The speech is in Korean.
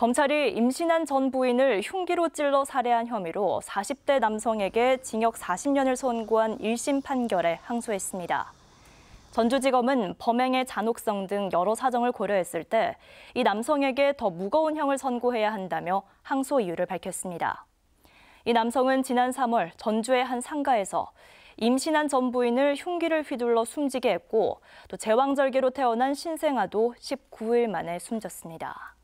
검찰이 임신한 전 부인을 흉기로 찔러 살해한 혐의로 40대 남성에게 징역 40년을 선고한 1심 판결에 항소했습니다. 전주지검은 범행의 잔혹성 등 여러 사정을 고려했을 때 이 남성에게 더 무거운 형을 선고해야 한다며 항소 이유를 밝혔습니다. 이 남성은 지난 3월 전주의 한 상가에서 임신한 전 부인을 흉기를 휘둘러 숨지게 했고 또 제왕절개로 태어난 신생아도 19일 만에 숨졌습니다.